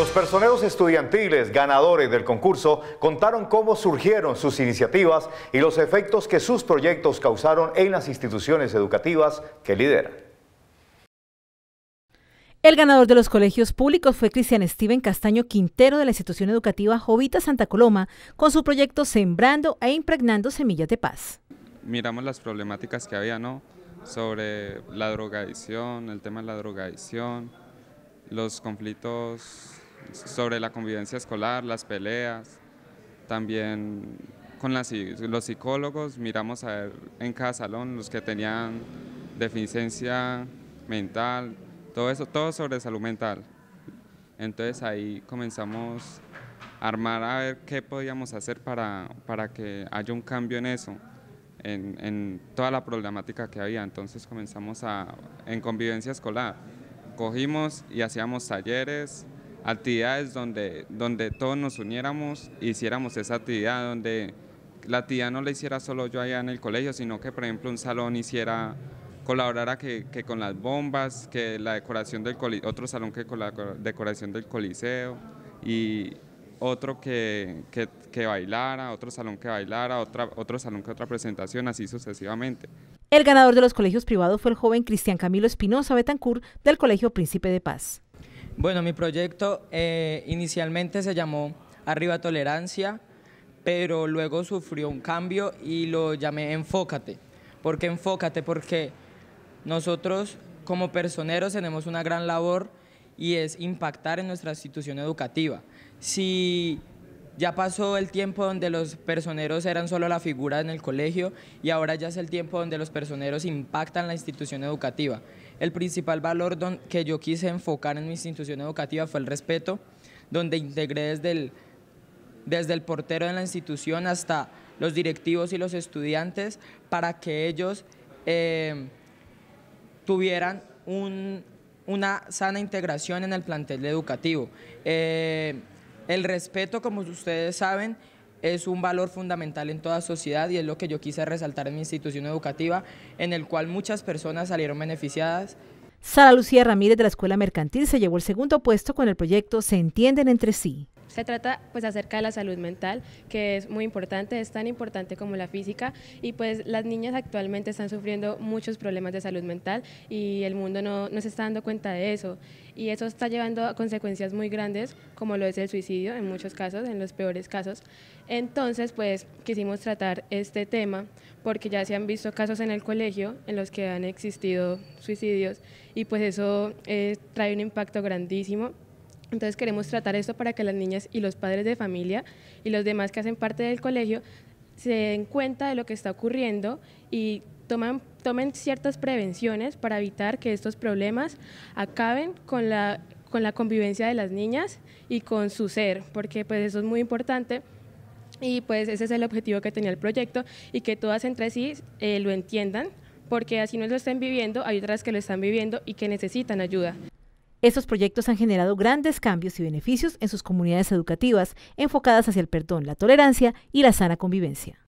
Los personeros estudiantiles ganadores del concurso contaron cómo surgieron sus iniciativas y los efectos que sus proyectos causaron en las instituciones educativas que lideran. El ganador de los colegios públicos fue Cristian Steven Castaño Quintero de la institución educativa Jovita Santa Coloma con su proyecto Sembrando e Impregnando Semillas de Paz. Miramos las problemáticas que había, ¿no? Sobre la drogadicción, el tema de la drogadicción, los conflictos sobre la convivencia escolar, las peleas, también con los psicólogos miramos a ver en cada salón los que tenían deficiencia mental, todo eso, todo sobre salud mental. Entonces ahí comenzamos a armar a ver qué podíamos hacer para, que haya un cambio en eso, en, en toda la problemática que había. Entonces comenzamos a, en convivencia escolar, cogimos y hacíamos talleres, actividades donde, donde todos nos uniéramos, hiciéramos esa actividad donde la actividad no la hiciera solo yo allá en el colegio, sino que por ejemplo un salón hiciera colaborara que, con las bombas, que la decoración del otro salón que con la decoración del coliseo y otro que, que, bailara, otro salón que bailara, otra, otro salón que otra presentación, así sucesivamente. El ganador de los colegios privados fue el joven Cristian Camilo Espinosa Betancur del Colegio Príncipe de Paz. Bueno, mi proyecto eh, inicialmente se llamó Arriba Tolerancia, pero luego sufrió un cambio y lo llamé Enfócate. ¿Por qué Enfócate? Porque nosotros como personeros tenemos una gran labor y es impactar en nuestra institución educativa. Si ya pasó el tiempo donde los personeros eran solo la figura en el colegio y ahora ya es el tiempo donde los personeros impactan la institución educativa. El principal valor que yo quise enfocar en mi institución educativa fue el respeto, donde integré desde el, desde el portero de la institución hasta los directivos y los estudiantes para que ellos eh, tuvieran una sana integración en el plantel educativo. Eh, el respeto, como ustedes saben, es un valor fundamental en toda sociedad y es lo que yo quise resaltar en mi institución educativa, en el cual muchas personas salieron beneficiadas. Sara Lucía Ramírez de la Escuela Mercantil se llevó el segundo puesto con el proyecto Se entienden entre sí. Se trata pues acerca de la salud mental, que es muy importante, es tan importante como la física y pues las niñas actualmente están sufriendo muchos problemas de salud mental y el mundo no, no se está dando cuenta de eso y eso está llevando a consecuencias muy grandes como lo es el suicidio en muchos casos, en los peores casos. Entonces pues quisimos tratar este tema porque ya se han visto casos en el colegio en los que han existido suicidios y pues eso eh, trae un impacto grandísimo entonces queremos tratar esto para que las niñas y los padres de familia y los demás que hacen parte del colegio se den cuenta de lo que está ocurriendo y tomen ciertas prevenciones para evitar que estos problemas acaben con la, convivencia de las niñas y con su ser, porque pues eso es muy importante y pues ese es el objetivo que tenía el proyecto y que todas entre sí eh, lo entiendan, porque así no lo estén viviendo, hay otras que lo están viviendo y que necesitan ayuda. Estos proyectos han generado grandes cambios y beneficios en sus comunidades educativas enfocadas hacia el perdón, la tolerancia y la sana convivencia.